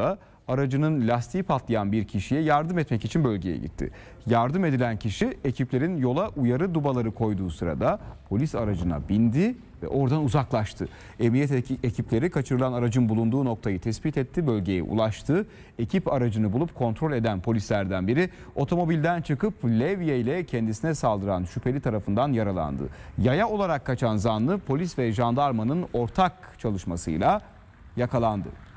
sırasında aracının lastiği patlayan bir kişiye yardım etmek için bölgeye gitti. Yardım edilen kişi ekiplerin yola uyarı dubaları koyduğu sırada polis aracına bindi ve oradan uzaklaştı. Emniyet ekipleri kaçırılan aracın bulunduğu noktayı tespit etti, bölgeye ulaştı. Ekip aracını bulup kontrol eden polislerden biri otomobilden çıkıp levye ile kendisine saldıran şüpheli tarafından yaralandı. Yaya olarak kaçan zanlı polis ve jandarmanın ortak çalışmasıyla yakalandı.